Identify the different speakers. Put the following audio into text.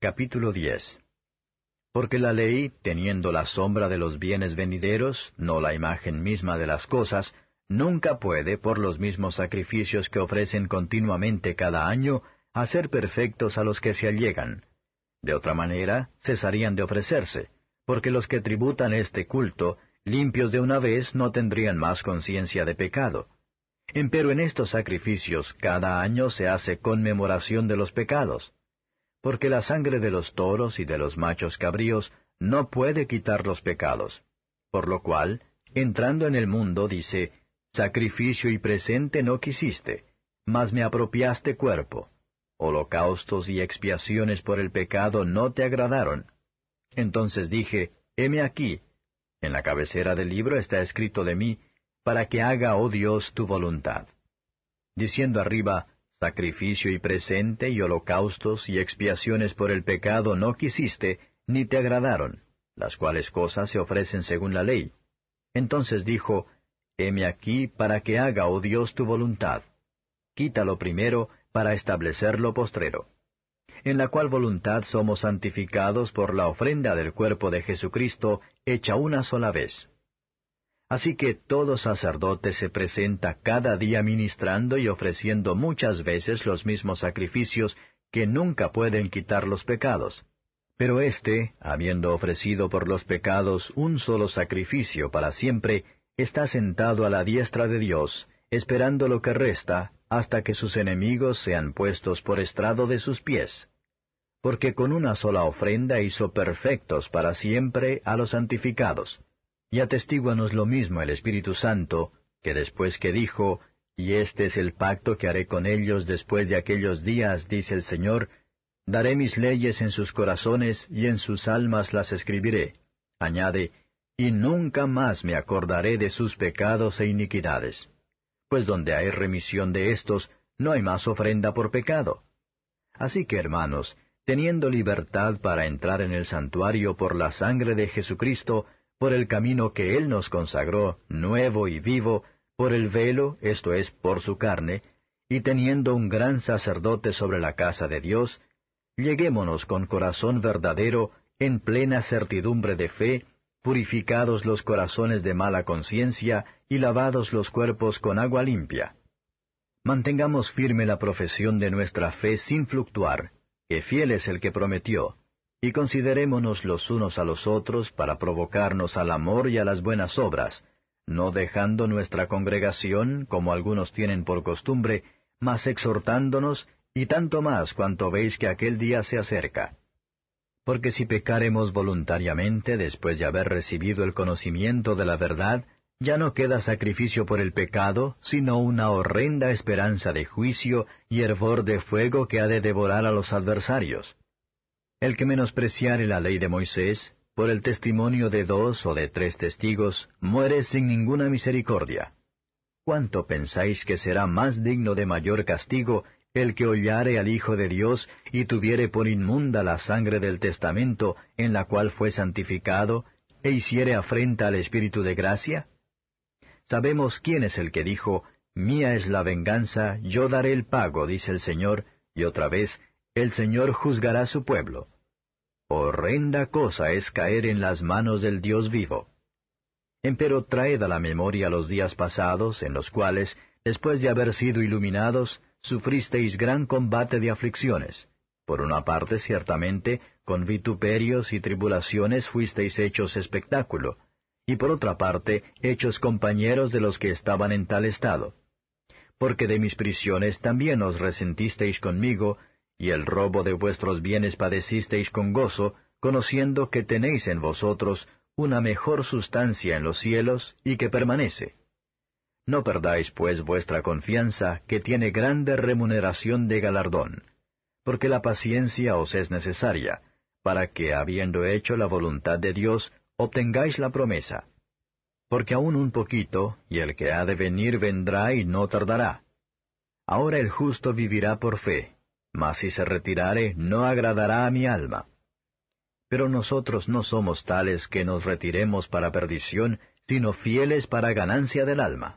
Speaker 1: Capítulo 10 Porque la ley, teniendo la sombra de los bienes venideros, no la imagen misma de las cosas, nunca puede, por los mismos sacrificios que ofrecen continuamente cada año, hacer perfectos a los que se allegan. De otra manera, cesarían de ofrecerse, porque los que tributan este culto, limpios de una vez, no tendrían más conciencia de pecado. Empero en estos sacrificios cada año se hace conmemoración de los pecados porque la sangre de los toros y de los machos cabríos no puede quitar los pecados. Por lo cual, entrando en el mundo, dice, Sacrificio y presente no quisiste, mas me apropiaste cuerpo. Holocaustos y expiaciones por el pecado no te agradaron. Entonces dije, Heme aquí. En la cabecera del libro está escrito de mí, para que haga, oh Dios, tu voluntad. Diciendo arriba, Sacrificio y presente y holocaustos y expiaciones por el pecado no quisiste, ni te agradaron, las cuales cosas se ofrecen según la ley. Entonces dijo, Heme aquí para que haga, oh Dios, tu voluntad. Quítalo primero para establecer lo postrero. En la cual voluntad somos santificados por la ofrenda del cuerpo de Jesucristo hecha una sola vez. Así que todo sacerdote se presenta cada día ministrando y ofreciendo muchas veces los mismos sacrificios que nunca pueden quitar los pecados. Pero éste, habiendo ofrecido por los pecados un solo sacrificio para siempre, está sentado a la diestra de Dios, esperando lo que resta, hasta que sus enemigos sean puestos por estrado de sus pies. Porque con una sola ofrenda hizo perfectos para siempre a los santificados y atestíguanos lo mismo el Espíritu Santo, que después que dijo, Y este es el pacto que haré con ellos después de aquellos días, dice el Señor, Daré mis leyes en sus corazones y en sus almas las escribiré. Añade, Y nunca más me acordaré de sus pecados e iniquidades. Pues donde hay remisión de estos, no hay más ofrenda por pecado. Así que, hermanos, teniendo libertad para entrar en el santuario por la sangre de Jesucristo, por el camino que Él nos consagró, nuevo y vivo, por el velo, esto es, por su carne, y teniendo un gran sacerdote sobre la casa de Dios, lleguémonos con corazón verdadero, en plena certidumbre de fe, purificados los corazones de mala conciencia y lavados los cuerpos con agua limpia. Mantengamos firme la profesión de nuestra fe sin fluctuar, que fiel es el que prometió y considerémonos los unos a los otros para provocarnos al amor y a las buenas obras, no dejando nuestra congregación, como algunos tienen por costumbre, mas exhortándonos, y tanto más cuanto veis que aquel día se acerca. Porque si pecaremos voluntariamente después de haber recibido el conocimiento de la verdad, ya no queda sacrificio por el pecado, sino una horrenda esperanza de juicio y hervor de fuego que ha de devorar a los adversarios. El que menospreciare la ley de Moisés, por el testimonio de dos o de tres testigos, muere sin ninguna misericordia. ¿Cuánto pensáis que será más digno de mayor castigo el que hollare al Hijo de Dios y tuviere por inmunda la sangre del testamento en la cual fue santificado, e hiciere afrenta al Espíritu de gracia? Sabemos quién es el que dijo, Mía es la venganza, yo daré el pago, dice el Señor, y otra vez, el Señor juzgará su pueblo. Horrenda cosa es caer en las manos del Dios vivo. Empero traed a la memoria los días pasados, en los cuales, después de haber sido iluminados, sufristeis gran combate de aflicciones. Por una parte, ciertamente, con vituperios y tribulaciones fuisteis hechos espectáculo, y por otra parte, hechos compañeros de los que estaban en tal estado. Porque de mis prisiones también os resentisteis conmigo, y el robo de vuestros bienes padecisteis con gozo, conociendo que tenéis en vosotros una mejor sustancia en los cielos y que permanece. No perdáis pues vuestra confianza, que tiene grande remuneración de galardón, porque la paciencia os es necesaria, para que, habiendo hecho la voluntad de Dios, obtengáis la promesa. Porque aún un poquito, y el que ha de venir vendrá y no tardará. Ahora el justo vivirá por fe, mas si se retirare no agradará a mi alma. Pero nosotros no somos tales que nos retiremos para perdición, sino fieles para ganancia del alma.